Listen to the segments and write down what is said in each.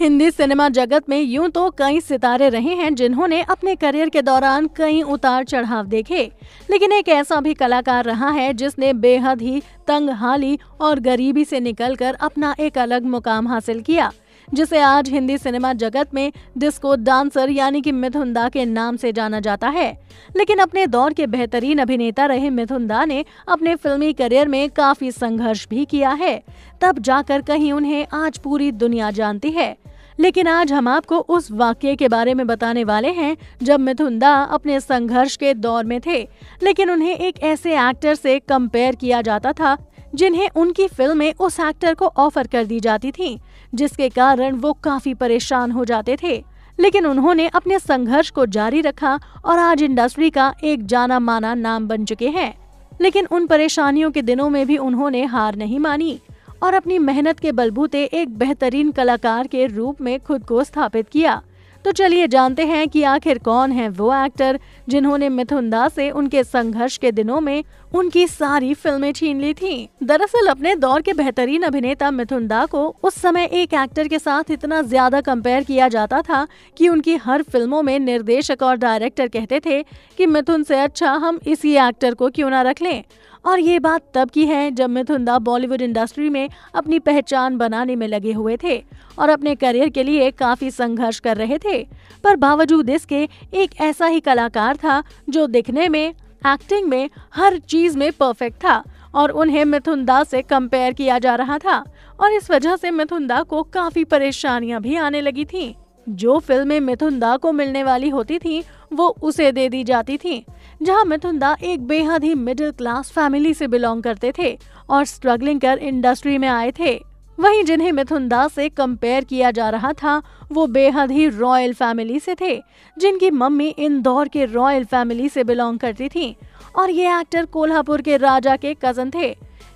Hindi cinema जगत में यूं तो कई सितारे रहे हैं जिन्होंने अपने करियर के दौरान कई उतार चढ़ाव देखे लेकिन एक ऐसा भी कलाकार रहा है जिसने बेहद ही तंग हाली और गरीबी से निकलकर अपना एक अलग मुकाम हासिल किया जिसे आज हिंदी सिनेमा जगत में डिस्को डांसर यानी कि मिथुन दा के नाम से जाना जाता है लेकिन अपने दौर के बेहतरीन अभिनेता रहे मिथुन दा ने अपने फिल्मी करियर में काफी संघर्ष भी किया है तब जाकर कहीं उन्हें आज पूरी दुनिया जानती है लेकिन आज हम आपको उस वाक्य के बारे में बताने वाले हैं जब मिथुन दा अपने संघर्ष के दौर में थे लेकिन उन्हें एक ऐसे एक्टर से कंपेयर किया जाता था जिन्हें उनकी फिल्में उस एक्टर को ऑफर कर दी जाती थीं, जिसके कारण वो काफी परेशान हो जाते थे लेकिन उन्होंने अपने संघर्ष को जारी रखा और आज इंडस्ट्री का एक जाना माना नाम बन चुके हैं लेकिन उन परेशानियों के दिनों में भी उन्होंने हार नहीं मानी और अपनी मेहनत के बलबूते एक बेहतरीन कलाकार के रूप में खुद को स्थापित किया तो चलिए जानते हैं कि आखिर कौन है वो एक्टर जिन्होंने मिथुन दास से उनके संघर्ष के दिनों में उनकी सारी फिल्में छीन ली थीं। दरअसल अपने दौर के बेहतरीन अभिनेता मिथुन दा को उस समय एक एक्टर के साथ इतना ज्यादा कंपेयर किया जाता था कि उनकी हर फिल्मों में निर्देशक और डायरेक्टर कहते थे कि मिथुन से अच्छा हम इसी एक्टर को क्यों ना रख लें और ये बात तब की है जब मिथुंदा बॉलीवुड इंडस्ट्री में अपनी पहचान बनाने में लगे हुए थे और अपने करियर के लिए काफी संघर्ष कर रहे थे पर बावजूद इसके एक ऐसा ही कलाकार था जो दिखने में एक्टिंग में हर चीज में परफेक्ट था और उन्हें मिथुन से कंपेयर किया जा रहा था और इस वजह से मिथुन दा को काफी परेशानियां भी आने लगी थीं। जो फिल्में मिथुन दा को मिलने वाली होती थीं, वो उसे दे दी जाती थीं, जहां मिथुन दा एक बेहद ही मिडिल क्लास फैमिली से बिलोंग करते थे और स्ट्रगलिंग कर इंडस्ट्री में आए थे वहीं जिन्हें मिथुन दा से कंपेयर किया जा रहा था वो बेहद ही रॉयल फैमिली से थे जिनकी मम्मी इंदौर के रॉयल फैमिली से बिलोंग करती थी और ये एक्टर कोल्हापुर के राजा के कजन थे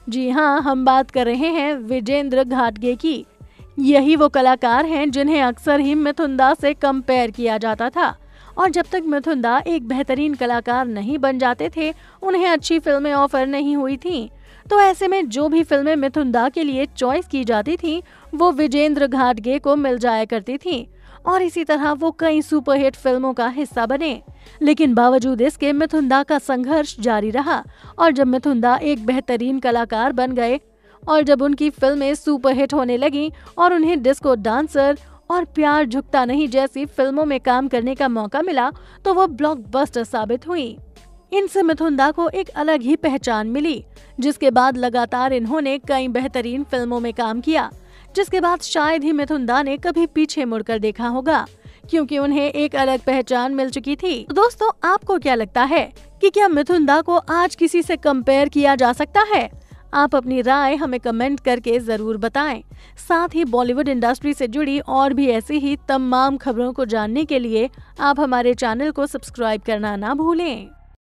जी हाँ हम बात कर रहे हैं विजेंद्र घाटगे की यही वो कलाकार हैं जिन्हें अक्सर ही मिथुन दा से कंपेयर किया जाता था और जब तक मिथुन दा एक बेहतरीन कलाकार नहीं बन जाते थे उन्हें अच्छी फिल्में ऑफर नहीं हुई थीं तो ऐसे में जो भी फिल्में मिथुन दा के लिए चॉइस की जाती थीं वो विजेंद्र घाटगे को मिल जाया करती थीं और इसी तरह वो कई सुपरहिट फिल्मों का हिस्सा बने लेकिन बावजूद इसके मिथुन दा का संघर्ष जारी रहा और जब मिथुन दा एक बेहतरीन कलाकार बन गए और जब उनकी फिल्में सुपरहिट होने लगी और उन्हें डिस्को डांसर और प्यार झुकता नहीं जैसी फिल्मों में काम करने का मौका मिला तो वो ब्लॉकबस्टर साबित हुई इनसे मिथुन दा को एक अलग ही पहचान मिली जिसके बाद लगातार इन्होंने कई बेहतरीन फिल्मों में काम किया जिसके बाद शायद ही मिथुन दा ने कभी पीछे मुड़कर देखा होगा क्योंकि उन्हें एक अलग पहचान मिल चुकी थी तो दोस्तों आपको क्या लगता है कि क्या मिथुन दा को आज किसी से कंपेयर किया जा सकता है आप अपनी राय हमें कमेंट करके ज़रूर बताएं साथ ही बॉलीवुड इंडस्ट्री से जुड़ी और भी ऐसी ही तमाम खबरों को जानने के लिए आप हमारे चैनल को सब्सक्राइब करना ना भूलें